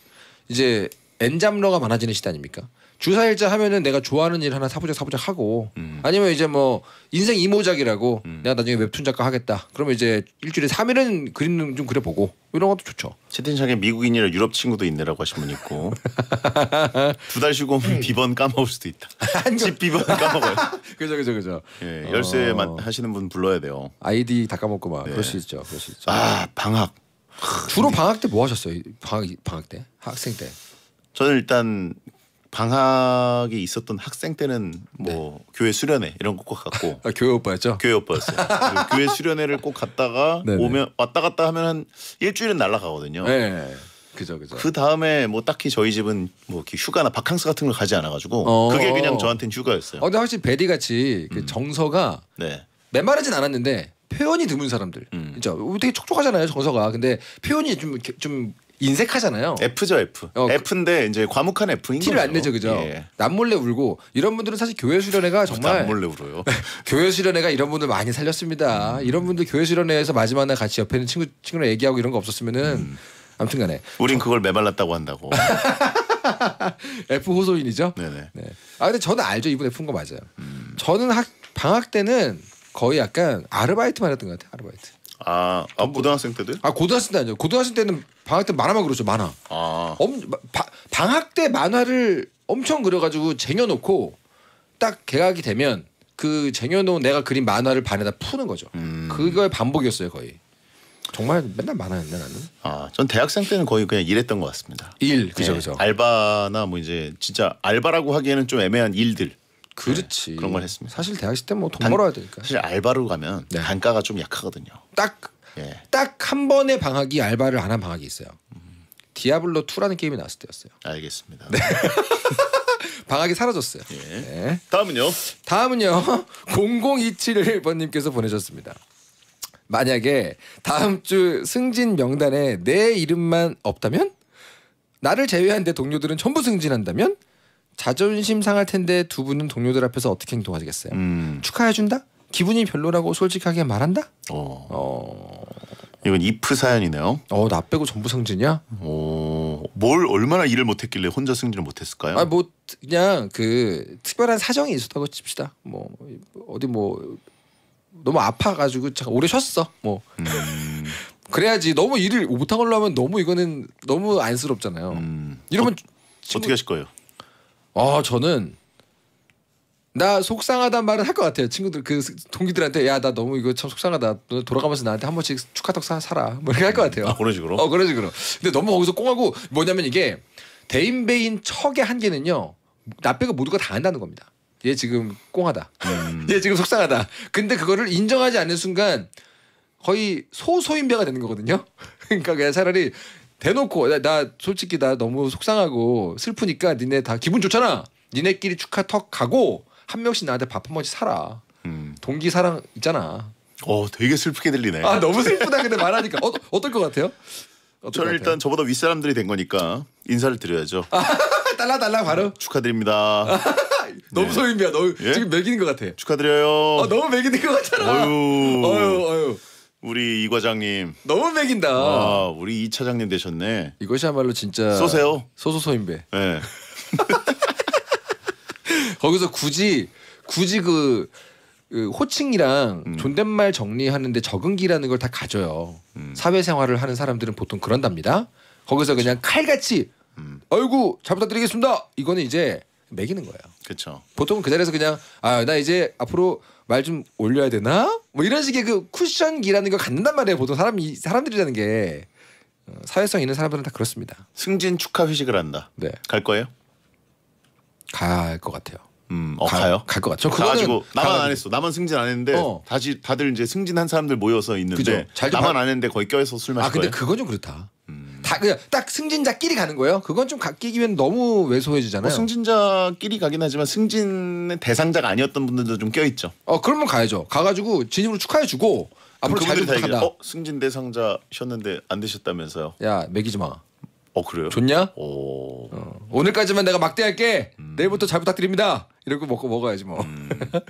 B: 이제 엔잡러가 많아지는 시대 아닙니까? 주사일자 하면은 내가 좋아하는 일 하나 사부작 사부작 하고 음. 아니면 이제 뭐 인생 이모작이라고 음. 내가 나중에 웹툰 작가 하겠다 그러면 이제 일주일에 3일은 그림 좀 그려보고 이런 것도 좋죠 채팅창에 미국인이라 유럽 친구도 있네라고 하신 분
A: 있고 [laughs] 두 달 쉬고 오면 비번 까먹을 수도 있다 집 비번 까먹어요
B: [laughs] 그죠 그죠 그죠 예, 열쇠만 어... 하시는 분 불러야 돼요 아이디 다 까먹고 막 네. 그럴 수 있죠 그럴 수 있죠 아 방학 주로 방학 때 뭐 하셨어요 방학 방학 때 학생 때
A: 저는 일단 방학이 있었던 학생 때는 뭐 네. 교회 수련회 이런 거 꼭 갔고 [laughs] 아, 교회 오빠였죠? 교회 오빠였어요. 교회 수련회를 꼭 갔다가 [laughs] 네네. 오면 왔다 갔다 하면 한 일주일은 날라가거든요. 네. 그죠, 그죠. 그 다음에 뭐 딱히
B: 저희 집은 뭐 이렇게 휴가나 바캉스 같은 걸 가지 않아가지고 어 그게 그냥 저한테는 휴가였어요. 어, 근데 확실히 베리 같이 그 음. 정서가 음. 네. 메마르진 않았는데 표현이 드문 사람들. 음. 진짜 되게 촉촉하잖아요 정서가. 근데 표현이 좀좀 좀 인색하잖아요. F죠 F. 어, 그 F인데 이제 과묵한 F인 티를 거안 내죠 그죠. 예. 남몰래 울고 이런 분들은 사실 교회 수련회가 정말 남몰래 울어요. [laughs] 교회 수련회가 이런 분들 많이 살렸습니다. 음. 이런 분들 교회 수련회에서 마지막 날 같이 옆에 있는 친구 친구랑 얘기하고 이런 거 없었으면은 음. 아무튼간에 우린 어. 그걸 메말랐다고 한다고. [laughs] F 호소인이죠. 네네. 네. 아 근데 저는 알죠 이분 F인 거 맞아요. 음. 저는 학, 방학 때는 거의 약간 아르바이트만 했던 것 같아요. 아르바이트. 아, 아 어, 뭐- 고등학생 때도? 아 고등학생 때 아니요. 고등학생 때는 방학 때 만화만 그렸죠 만화. 아. 엄, 바, 방학 때 만화를 엄청 그려가지고 쟁여놓고 딱 개학이 되면 그 쟁여놓은 내가 그린 만화를 반에다 푸는 거죠. 음. 그걸 반복이었어요 거의. 정말 맨날 만화였네 나는.
A: 아, 전 대학생 때는 거의 그냥 일했던 것 같습니다. 일, 네. 그죠, 네. 그죠. 알바나 뭐 이제 진짜 알바라고 하기에는 좀 애매한 일들. 그렇지. 네, 그런 걸
B: 했습니다. 사실 대학 시때 뭐돈 벌어야 되니까. 사실 알바로 가면 네. 단가가 좀 약하거든요. 딱 딱한 예. 번의 방학이 알바를 안 한 방학이 있어요. 디아블로 2라는 게임이 나왔을 때였어요.
A: 알겠습니다. 네.
B: [laughs] 방학이 사라졌어요. 예. 네. 다음은요. 다음은요. 0027번님께서 [laughs] 보내셨습니다. 만약에 다음 주 승진 명단에 내 이름만 없다면 나를 제외한 내 동료들은 전부 승진한다면 자존심 상할 텐데 두 분은 동료들 앞에서 어떻게 행동하시겠어요? 음. 축하해준다? 기분이 별로라고 솔직하게 말한다? 어. 어. 이건 이프 사연이네요. 어, 나 빼고 전부 승진이야 어, 뭘 얼마나 일을
A: 못했길래 혼자 승진을
B: 못했을까요? 아, 뭐 그냥 그 특별한 사정이 있었다고 칩시다. 뭐 어디 뭐 너무 아파가지고 잠깐 오래 쉬었어. 뭐 음. [laughs] 그래야지 너무 일을 못한 걸로 하면 너무 이거는 너무 안쓰럽잖아요. 음. 이러면 어, 친구... 어떻게 하실 거예요? 아 저는 나 속상하단 말은 할 것 같아요. 친구들 그 동기들한테 야 나 너무 이거 참 속상하다. 돌아가면서 나한테 한 번씩 축하떡 사 사라. 뭐 이렇게 할 것 같아요. 아 그런 식으로. 어 그런 식으로. 근데 너무 거기서 꽁하고 뭐냐면 이게 대인배인 척의 한계는요. 나 빼고 모두가 다한다는 겁니다. 얘 지금 꽁하다. 음. [laughs] 얘 지금 속상하다. 근데 그거를 인정하지 않는 순간 거의 소소인배가 되는 거거든요. [laughs] 그러니까 그냥 차라리 대놓고 나, 나, 솔직히 나 너무 속상하고 슬프니까 니네 다 기분 좋잖아. 니네끼리 축하 턱 가고 한 명씩 나한테 밥 한 번씩 사라. 음. 동기 사랑 있잖아. 어, 되게 슬프게 들리네. 아, 너무 슬프다. 근데
A: 말하니까 어, 어떨 것 같아요? 저는 일단 같아요? 저보다 윗사람들이 된 거니까 인사를 드려야죠. 아, [laughs] 달라 달라 바로 축하드립니다. [laughs] 너무 네. 소임이야. 너 예? 지금 매기는 것 같아. 축하드려요. 아, 너무 매기는 것 같잖아. 어유 어유 어유. 우리 이 과장님 너무 맥인다. 아, 우리 이 차장님 되셨네. 이것이야말로 진짜 쏘세요.
B: 소소소인배. 네. [laughs] 거기서 굳이 굳이 그, 그 호칭이랑 음. 존댓말 정리하는데 적응기라는 걸 다 가져요. 음. 사회생활을 하는 사람들은 보통 그런답니다. 거기서 그냥 그렇죠. 칼같이 음. 아이고 잘 부탁드리겠습니다. 이거는 이제 매이는 거예요. 그렇죠. 보통은 그 자리에서 그냥 아 나 이제 앞으로 말좀 올려야 되나? 뭐 이런 식의 그 쿠션기라는 걸 갖는단 말이에요. 보통 사람이 사람들이라는 게 어, 사회성 있는 사람들은 다 그렇습니다. 승진 축하 회식을 한다.
A: 네. 갈 거예요? 갈 것 같아요. 음, 어, 가, 요갈 것 같죠. 가가지고 나만 안 했어. 나만 승진 안 했는데 어. 다시 다들 이제 승진한 사람들 모여서 있는데 나만 안 했는데 거의 껴서 술 마실 아, 거예요. 아 근데 그건 좀 그렇다.
B: 다딱 그, 승진자끼리 가는 거예요. 그건 좀가기기면 너무 왜소해지잖아요. 뭐 승진자끼리 가긴 하지만 승진의 대상자가 아니었던 분들도 좀 껴있죠. 어 그러면 가야죠. 가가지고 진입으로 축하해주고 앞으로 잘부탁다어 승진 대상자셨는데 안 되셨다면서요. 야 매기지 마. 어 그래요? 좋냐? 오. 어, 오늘까지만 내가 막대할게. 음. 내일부터 잘 부탁드립니다. 이러고 먹고 먹어야지 뭐. 음. [laughs]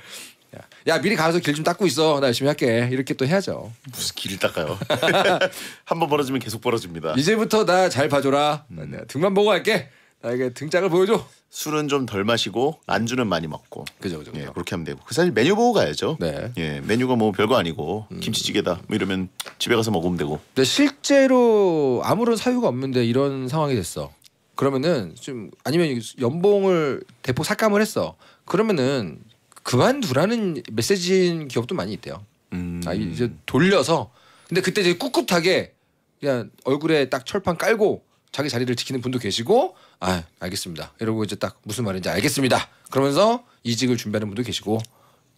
B: 야 미리 가서 길 좀 닦고 있어. 나 열심히 할게. 이렇게 또 해야죠. 무슨 길을 닦아요?
A: [laughs] 한 번 벌어지면 계속 벌어집니다.
B: 이제부터 나 잘 봐줘라. 음. 등만 보고 할게.
A: 나에게 등짝을 보여줘. 술은 좀 덜 마시고 안주는 많이 먹고. 그죠, 그죠. 예, 그렇게 하면 되고. 그 사실 메뉴 보고 가야죠. 네. 예, 메뉴가 뭐 별거 아니고 음. 김치찌개다 뭐 이러면 집에 가서 먹으면
B: 되고. 근데 실제로 아무런 사유가 없는데 이런 상황이 됐어. 그러면은 좀 아니면 연봉을 대폭 삭감을 했어. 그러면은 그만두라는 메시지인 기업도 많이 있대요. 음. 아, 이제 돌려서 근데 그때 이제 꿋꿋하게 그냥 얼굴에 딱 철판 깔고 자기 자리를 지키는 분도 계시고 아 알겠습니다 이러고 이제 딱 무슨 말인지 알겠습니다 그러면서 이직을 준비하는 분도 계시고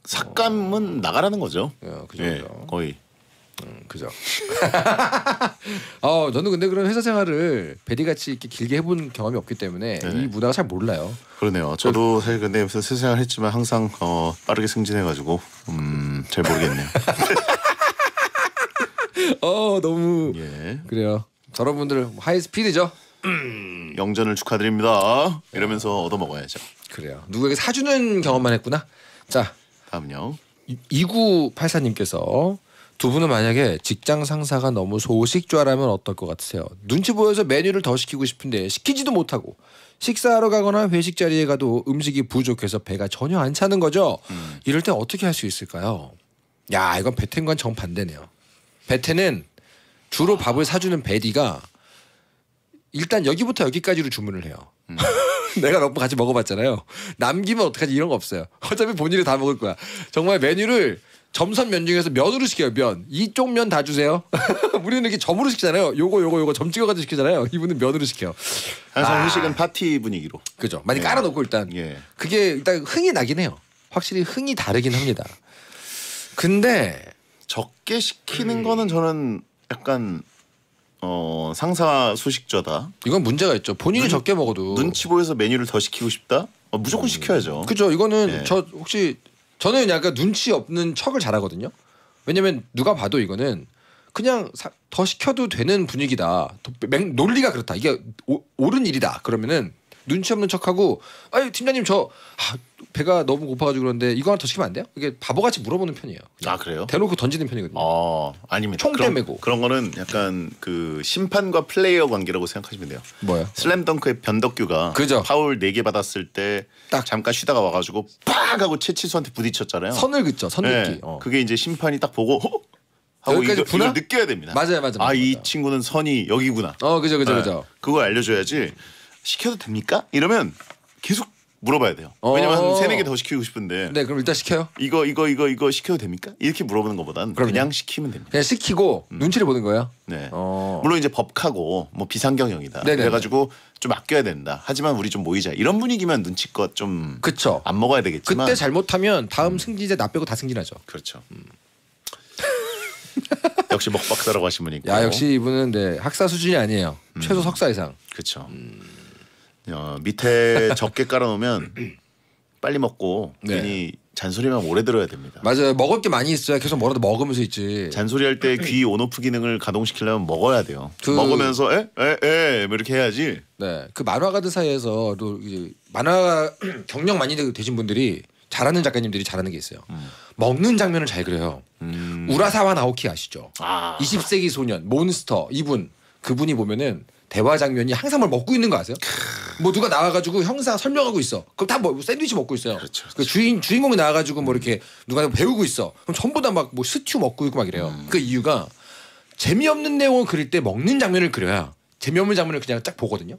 B: 삭감은 나가라는 거죠. 예,
A: 어, 그죠 예, 거의
B: 음, 그죠. [laughs] 어, 저는 근데 그런 회사 생활을 베디 같이 이렇게 길게 해본 경험이 없기 때문에 네네. 이 네. 문화가 잘 몰라요.
A: 그러네요. 저도 사실 근데 회사 생활 했지만 항상 어, 빠르게 승진해가지고 음, 잘 모르겠네요.
B: [laughs] 어, 너무 예. 그래요. 저런 분들 하이 스피드죠. [clears throat] 영전을
A: 축하드립니다. 이러면서 얻어 먹어야죠.
B: 그래요. 누구에게 사주는 경험만 했구나. 자, 다음요. 2984님께서 두 분은 만약에 직장 상사가 너무 소식좌라면 어떨 것 같으세요? 눈치 보여서 메뉴를 더 시키고 싶은데 시키지도 못하고 식사하러 가거나 회식 자리에 가도 음식이 부족해서 배가 전혀 안 차는 거죠. 음. 이럴 때 어떻게 할 수 있을까요? 야 이건 베텐과 정반대네요. 베텐은 주로 아. 밥을 사주는 베디가 일단 여기부터 여기까지로 주문을 해요. 음. [laughs] 내가 너번 같이 먹어봤잖아요. 남기면 어떡하지 이런 거 없어요. 어차피 본인이 다 먹을 거야. 정말 메뉴를 점선 면 중에서 면으로 시켜요 면 이쪽 면 다 주세요 [laughs] 우리는 이렇게 점으로 시키잖아요 요거 요거 요거 점 찍어가지고 시키잖아요 이분은 면으로 시켜요 항상 아. 회식은 파티 분위기로 그죠 많이 예. 깔아놓고 일단 예. 그게 일단 흥이 나긴 해요 확실히 흥이 다르긴 합니다 근데 적게 시키는 음. 거는 저는
A: 약간 어 상사 수식자다 이건 문제가 있죠 본인이 눈, 적게 먹어도
B: 눈치 보여서 메뉴를 더 시키고 싶다 어, 무조건 음. 시켜야죠 그죠 이거는 예. 저 혹시 저는 약간 눈치 없는 척을 잘하거든요. 왜냐면 누가 봐도 이거는 그냥 사, 더 시켜도 되는 분위기다. 더, 맹, 논리가 그렇다. 이게 오, 옳은 일이다. 그러면은 눈치 없는 척하고 아유 팀장님 저 아, 배가 너무 고파가지고 그런데 이거 하나 더 시키면 안 돼요? 이게 바보같이 물어보는 편이에요. 아 그래요? 대놓고 던지는 편이거든요. 어, 아닙니다. 총대 메고 그런
A: 거는 약간 그 심판과 플레이어 관계라고 생각하시면 돼요. 뭐야? 슬램덩크의 변덕규가 그죠. 파울 4개 받았을 때딱 잠깐 쉬다가 와가지고 팍 하고 최치수한테 부딪혔잖아요. 선을 긋죠. 선긋기. 네. 어. 그게 이제 심판이 딱 보고 허? 어? 하고 여기까지 이거, 이걸 느껴야 됩니다. 맞아요. 맞아요. 아이 친구는 선이 여기구나. 어, 그죠, 그죠, 네. 그죠. 그걸 알려줘야지. 시켜도 됩니까? 이러면 계속 물어봐야 돼요. 왜냐면 한 어. 세네 개더 시키고 싶은데. 네, 그럼 일단 시켜요. 이거 이거 이거 이거 시켜도 됩니까? 이렇게 물어보는 것보단 그럼요. 그냥 시키면 됩니다. 그냥 시키고 음. 눈치를 보는 거예요. 네. 어. 물론 이제 법하고 뭐 비상경영이다. 네네네. 그래가지고 좀 아껴야 된다. 하지만 우리 좀 모이자. 이런 분위기면 눈치껏 좀 그쵸. 안 먹어야 되겠지만. 그때 잘못하면 다음 음.
B: 승진자 나 빼고 다 승진하죠. 그렇죠. 음. [laughs] 역시 먹박사라고 하신 분이고. 야, 역시 이분은 네, 학사 수준이 아니에요. 음. 최소 석사 이상. 그렇죠. 음.
A: 어, 밑에 [laughs] 적게 깔아놓으면 빨리 먹고 네. 괜히 잔소리만 오래 들어야 됩니다. 맞아요. 먹을 게 많이 있어야 계속 뭐라도 먹으면서 있지. 잔소리할 때 귀 온오프 기능을
B: 가동시키려면 먹어야 돼요. 그- 먹으면서 에에에 뭐 이렇게 해야지. 네, 그 만화가들 사이에서도 이제 만화 [clears throat] 경력 많이 되- 신 분들이 잘하는 작가님들이 잘하는 게 있어요. 음. 먹는 장면을 잘 그려요. 음. 우라사와 나오키 아시죠? 아 20세기 소년 몬스터 이분 그분이 보면은 대화 장면이 항상 뭘 먹고 있는 거 아세요? 뭐 누가 나와가지고 형사 설명하고 있어. 그럼 다 뭐 샌드위치 먹고 있어요. 그렇죠, 그렇죠. 그 주인 주인공이 나와가지고 뭐 이렇게 누가 배우고 있어. 그럼 전부 다 막 뭐 스튜 먹고 있고 막 이래요. 음. 그 이유가 재미없는 내용을 그릴 때 먹는 장면을 그려야 재미없는 장면을 그냥 딱 보거든요.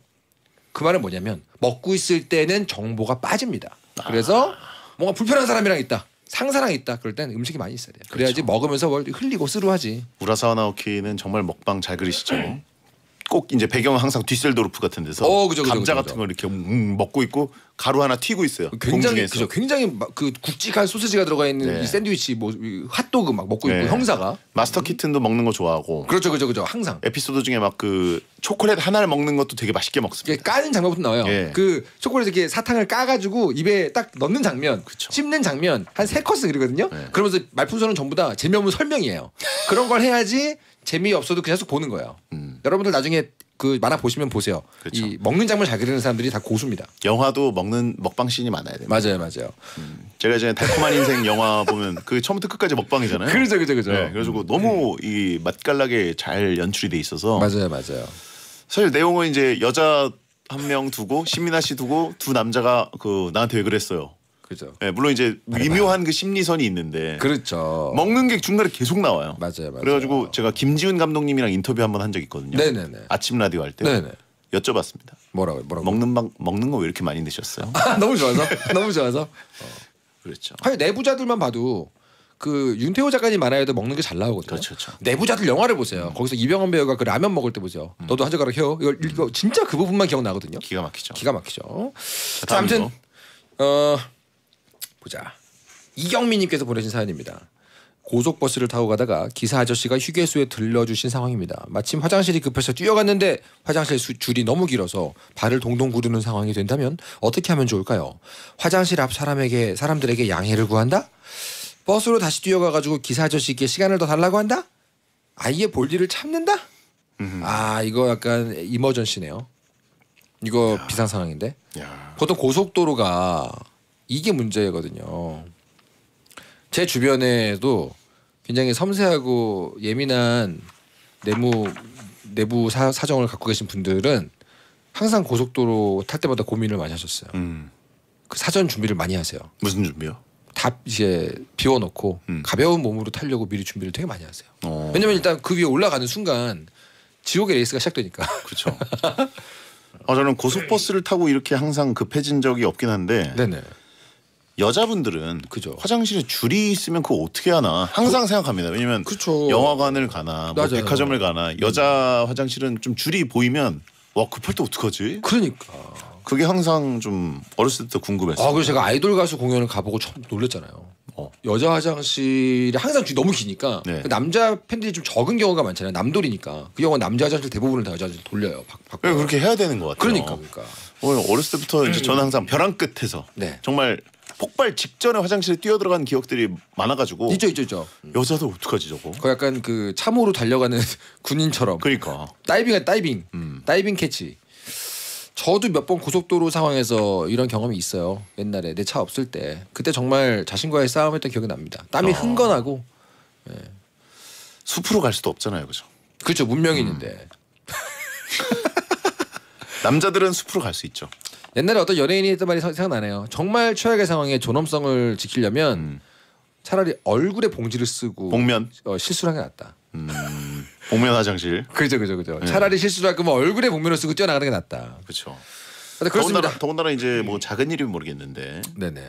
B: 그 말은 뭐냐면 먹고 있을 때는 정보가 빠집니다. 그래서 아. 뭔가 불편한 사람이랑 있다. 상사랑 있다 그럴 땐 음식이 많이 있어야 돼요. 그래야지 그렇죠. 먹으면서 흘리고 쓰루하지.
A: 우라사와나오키는 정말 먹방 잘 그리시죠. [laughs] 꼭 이제 배경은 항상 뒤셀도르프 같은 데서 어, 그죠, 그죠, 감자 그죠, 같은 걸 이렇게 음, 먹고 있고 가루 하나 튀고 있어요. 굉장히 그죠. 굉장히 막그 굵직한 소시지가 들어가 있는 네. 이
B: 샌드위치 뭐이 핫도그 막 먹고 네. 있고 형사가
A: 마스터 키튼도 먹는 거 좋아하고 그렇죠,
B: 그죠, 그죠. 항상 에피소드 중에 막 그 초콜릿 하나를 먹는 것도 되게 맛있게 먹습니다. 예, 까는 장면부터 나와요. 예. 그 초콜릿 이렇게 사탕을 까가지고 입에 딱 넣는 장면, 그쵸. 씹는 장면 한세 컷을 그리거든요. 예. 그러면서 말풍선은 전부 다 재미없는 설명이에요. 그런 걸 해야지 재미없어도 계속 보는 거예요. 음. 여러분들 나중에 그 만화 보시면 보세요. 그렇죠. 이 먹는 장면 잘 그리는 사람들이 다 고수입니다. 영화도 먹는 먹방 씬이 많아야 돼요. 맞아요, 맞아요. 음. 제가 이제 달콤한 인생
A: 영화 보면 그 처음부터 끝까지 먹방이잖아요. 그렇죠, 그렇죠, 그렇죠. 네, 그래가지고 음. 너무 이 맛깔나게
B: 잘 연출이 돼 있어서 맞아요, 맞아요.
A: 사실 내용은 이제 여자 한 명 두고 신민아 씨 두고 두 남자가 그 나한테 왜 그랬어요. 그죠. 예, 물론 이제 네, 네. 미묘한 그 심리선이 있는데 그렇죠. 먹는 게 중간에 계속 나와요. 맞아요, 맞아요. 그래가지고 제가 김지훈 감독님이랑 인터뷰 한 번 한 적 있거든요. 네네네. 네, 아침 라디오 할 때. 네네. 여쭤봤습니다. 뭐라고요? 뭐라고? 먹는 방
B: 먹는 거 왜 이렇게 많이 드셨어요? 아, 너무 좋아서 너무 좋아서. [laughs] 어. 그렇죠. 하여 내부자들만 봐도 그 윤태호 작가님 만화에도 먹는 게 잘 나오거든요. 그렇죠, 그렇죠. 내부자들 영화를 보세요. 거기서 이병헌 배우가 그 라면 먹을 때 보세요. 음. 너도 한 젓가락 해요. 이거, 이거 진짜 그 부분만 기억나거든요. 기가 막히죠. 기가 막히죠. 자, 아무튼 어. 보자. 이경민님께서 보내신 사연입니다. 고속버스를 타고 가다가 기사 아저씨가 휴게소에 들려주신 상황입니다. 마침 화장실이 급해서 뛰어갔는데 화장실 수, 줄이 너무 길어서 발을 동동 구르는 상황이 된다면 어떻게 하면 좋을까요? 화장실 앞 사람에게 사람들에게 양해를 구한다? 버스로 다시 뛰어가가지고 기사 아저씨께 시간을 더 달라고 한다? 아예 볼일을 참는다? 음흠. 아 이거 약간 이머전시네요. 이거 야. 비상 상황인데. 야. 보통 고속도로가 이게 문제거든요. 제 주변에도 굉장히 섬세하고 예민한 내무 내부 사, 정을 갖고 계신 분들은 항상 고속도로 탈 때마다 고민을 많이 하셨어요. 음. 그 사전 준비를 많이 하세요. 무슨 준비요? 다 이제 비워놓고 음. 가벼운 몸으로 타려고 미리 준비를 되게 많이 하세요. 오. 어. 왜냐면 일단 그 위에 올라가는 순간 지옥의 레이스가 시작되니까. 그렇죠. 아 저는 고속버스를 타고
A: 이렇게 항상 급해진 적이 없긴 한데 [laughs] 네네. 여자분들은 그죠. 화장실에 줄이 있으면 그거 어떻게 하나 항상 그, 생각합니다. 왜냐면 그쵸. 영화관을 가나 뭐 백화점을 가나 음. 여자 화장실은 좀 줄이 보이면 와 급할 때 어떡하지? 그러니까 아, 그게 항상 좀 어렸을 때 궁금했어요. 아 그래서 제가
B: 아이돌 가수 공연을 가보고 처음 놀랐잖아요. 어. 여자 화장실이 항상 줄이 너무 기니까 네. 그 남자 팬들이 좀 적은 경우가 많잖아요. 남돌이니까 그 경우는 남자 화장실 대부분을 다 여자 화장실 돌려요. 박, 박, 왜 그렇게 해야 되는 것 같아요. 그러니까 그러니까. 어, 어렸을 때부터 이제 저는 항상 벼랑 끝에서 네. 정말 폭발 직전에 화장실에 뛰어들어간 기억들이 많아가지고 있죠 있죠 있죠. 음. 여자들 어떡하지 저거? 그 약간 그 참호로 달려가는 [laughs] 군인처럼. 그러니까. 다이빙에 다이빙. 음. 다이빙 캐치. 저도 몇 번 고속도로 상황에서 이런 경험이 있어요. 옛날에 내 차 없을 때. 그때 정말 자신과의 싸움했던 기억이 납니다. 땀이 아. 흥건하고. 예. 숲으로 갈 수도 없잖아요, 그죠? 그렇죠 문명인인데. 음. [laughs] 남자들은 숲으로 갈 수 있죠. 옛날에 어떤 연예인이 했던 말이 생각나네요. 정말 최악의 상황에 존엄성을 지키려면 음. 차라리 얼굴에 봉지를 쓰고 복면 어, 실수를 하게 낫다. 음, 복면
A: 화장실. [laughs] 그죠 그죠 그죠. 네.
B: 차라리 실수를 할 거면 얼굴에 복면을 쓰고 뛰어나가는 게 낫다. 그렇죠. 그렇습니다.
A: 더군다나, 더군다나 이제 뭐 음. 작은 일이 모르겠는데. 네네.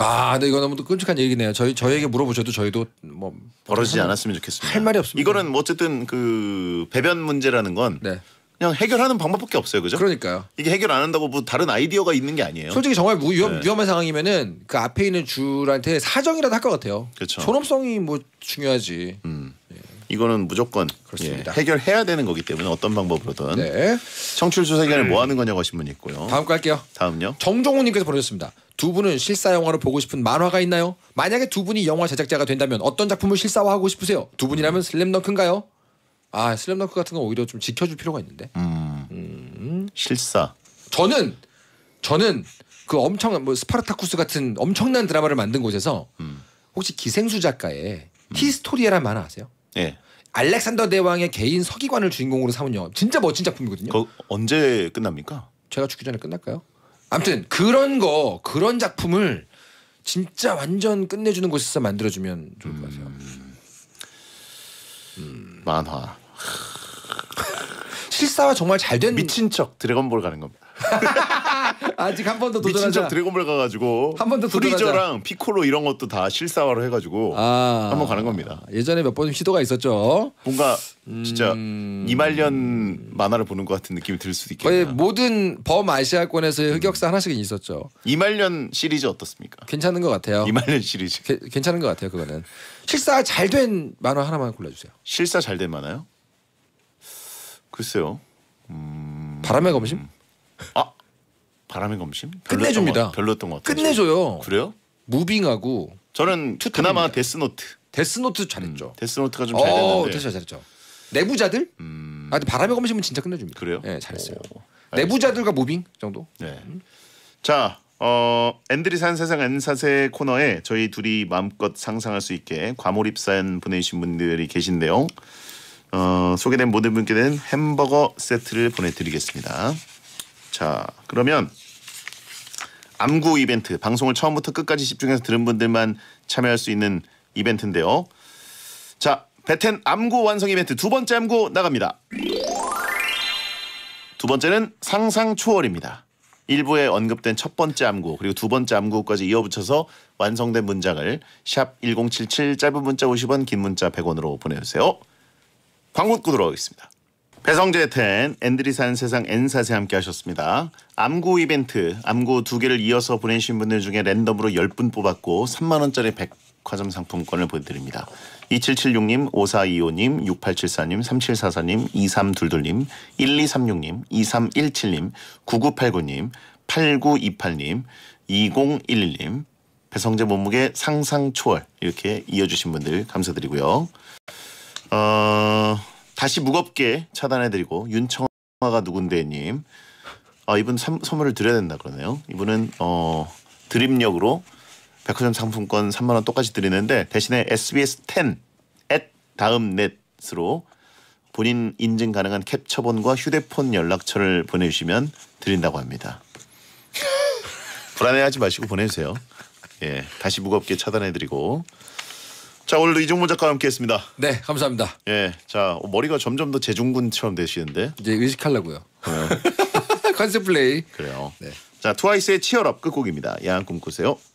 B: 아, 근데 이거 너무 끔찍한 얘기네요. 저희 저희에게 물어보셔도 저희도 뭐 벌어지지 않았으면 좋겠습니다. 할 말이 없습니다.
A: 이거는 뭐 어쨌든 그 배변 문제라는 건 네. 그냥 해결하는 방법밖에 없어요, 그죠? 그러니까요. 이게 해결 안 한다고 뭐 다른 아이디어가 있는 게 아니에요. 솔직히 정말 무, 위험, 네.
B: 위험한 상황이면은 그 앞에 있는 줄한테 사정이라도 할 것 같아요. 그렇죠. 존엄성이 뭐
A: 중요하지. 음. 예. 이거는 무조건 예, 해결해야 되는 거기 때문에 어떤 방법으로든
B: 네. 청출 수사 기간에 음. 뭐 하는 거냐고 하신 분이 있고요. 다음 거 할게요. 다음요. 정종훈님께서 보내셨습니다. 두 분은 실사 영화를 보고 싶은 만화가 있나요? 만약에 두 분이 영화 제작자가 된다면 어떤 작품을 실사화하고 싶으세요? 두 분이라면 슬램덩크인가요? 아 슬램덩크 같은 건 오히려 좀 지켜줄 필요가 있는데. 음. 음. 실사. 저는 저는 그 엄청난 뭐 스파르타쿠스 같은 엄청난 드라마를 만든 곳에서 음. 혹시 기생수 작가의 히스토리에란 음. 만화 아세요? 예. 알렉산더 대왕의 개인 서기관을 주인공으로 삼은 영화 진짜 멋진 작품이거든요. 거, 언제 끝납니까? 제가 죽기 전에 끝날까요? 아무튼 그런 거 그런 작품을 진짜 완전 끝내주는 곳에서 만들어주면 좋을 것 같아요. 음. 만화. 실사화 정말 잘된 미친 척 드래곤볼
A: 가는 겁니다. [laughs] [laughs] 아직 한 번도 네 도전하지 미친 드래곤볼 가가지고 한 번도 프리저랑 피콜로 이런 것도 다 실사화로 해가지고 아, 한번 가는 겁니다.
B: 예전에 몇 번 시도가 있었죠. 뭔가
A: 음. 진짜 음... 이말년 만화를 보는 것 같은 느낌이 들 수도 있겠네요. 모든
B: 범아시아권에서의 흑역사 음. 하나씩은 있었죠. 이말년 시리즈 어떻습니까? 괜찮은 것 같아요. 이말년 시리즈 게, 괜찮은 것 같아요. 그거는 실사 잘 된 만화 하나만 골라주세요. 실사 잘 된 만화요? 글쎄요. 음... 바람의 검심?
A: 아 바람의 검심? 끝내줍니다. 별로였던 것 같아요. 끝내줘요. 그래요?
B: 무빙하고 저는 투탑입니다. 그나마 데스노트. 데스노트 잘했죠. 음, 데스노트가 좀 어, 잘했는데. 데 잘했죠. 내부자들? 음... 아, 바람의 검심은 진짜 끝내줍니다. 그래요? 네, 잘했어요. 오, 내부자들과 무빙 정도? 네. 음.
A: 자, 어, 엔드리 산 세상 엔사세 코너에 저희 둘이 마음껏 상상할 수 있게 과몰입 사연 보내주신 분들이 계신데요. 어, 소개된 모든 분께는 햄버거 세트를 보내드리겠습니다. 자, 그러면 암구 이벤트 방송을 처음부터 끝까지 집중해서 들은 분들만 참여할 수 있는 이벤트인데요. 자, 베텐 암구 완성 이벤트 두 번째 암구 나갑니다. 두 번째는 상상 초월입니다. 일부에 언급된 첫 번째 암구 그리고 두 번째 암구까지 이어붙여서 완성된 문장을 샵 1077 짧은 문자 50원 긴 문자 100원으로 보내주세요. 광고 듣고 돌아오겠습니다. 배성재 텐앤드리 사는 세상 N사세 함께 하셨습니다. 암구 이벤트 암구 두 개를 이어서 보내신 분들 중에 랜덤으로 10분 뽑았고 3만 원짜리 백화점 상품권을 보내드립니다. 2776님, 5425님, 6874님, 3744님, 2322님, 1236님, 2317님, 9989님, 8928님, 2011님, 배성재 몸무게 상상초월 이렇게 이어주신 분들 감사드리고요. 어... 다시 무겁게 차단해드리고 윤청아가 누군데님 아, 이분 삼, 선물을 드려야 된다 그러네요. 이분은 어, 드림력으로 백화점 상품권 3만 원 똑같이 드리는데 대신에 SBS 10 at 다음 넷으로 본인 인증 가능한 캡처본과 휴대폰 연락처를 보내주시면 드린다고 합니다. 불안해하지 마시고 보내주세요. 예, 다시 무겁게 차단해드리고 자 오늘도 이종문 작가와 함께했습니다. 네, 감사합니다. 예, 자 머리가 점점 더 재중군처럼 되시는데 이제 의식하려고요. 네. [laughs] 컨셉 플레이. 그래요. 네. 자 트와이스의 치얼업 끝곡입니다. 야한 꿈 꾸세요.